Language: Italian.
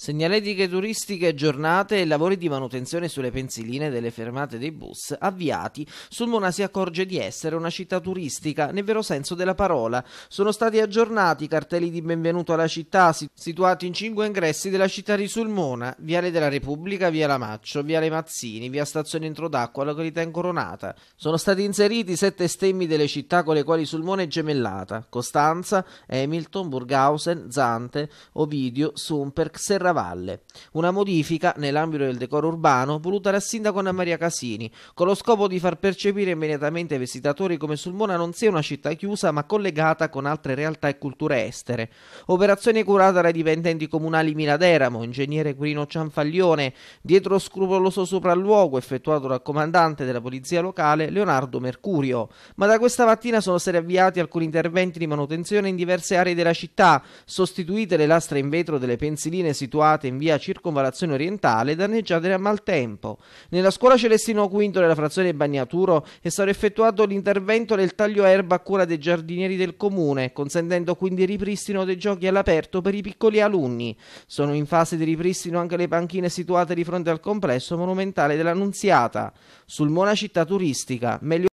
Segnaletiche turistiche, giornate e lavori di manutenzione sulle pensiline delle fermate dei bus avviati. Sulmona si accorge di essere una città turistica, nel vero senso della parola. Sono stati aggiornati i cartelli di benvenuto alla città, situati in cinque ingressi della città di Sulmona, Viale della Repubblica, Via Lamaccio, Viale Mazzini, Via Stazione Introdacqua, località incoronata. Sono stati inseriti sette stemmi delle città con le quali Sulmona è gemellata, Costanza, Hamilton, Burghausen, Zante, Ovidio, Sumper, Serra Serravalle, una modifica nell'ambito del decoro urbano voluta dal sindaco Anna Maria Casini, con lo scopo di far percepire immediatamente ai visitatori come Sulmona non sia una città chiusa ma collegata con altre realtà e culture estere. Operazione curata dai dipendenti comunali Miraderamo, ingegnere Quirino Cianfaglione, dietro lo scrupoloso sopralluogo effettuato dal comandante della polizia locale Leonardo Mercurio. Ma da questa mattina sono stati avviati alcuni interventi di manutenzione in diverse aree della città, sostituite le lastre in vetro delle pensiline situate situate in via Circonvalazione Orientale, danneggiate da maltempo. Nella scuola Celestino V della frazione Bagnaturo è stato effettuato l'intervento del taglio erba a cura dei giardinieri del comune, consentendo quindi il ripristino dei giochi all'aperto per i piccoli alunni. Sono in fase di ripristino anche le panchine situate di fronte al complesso monumentale dell'Annunziata. Sul Mona città turistica, meglio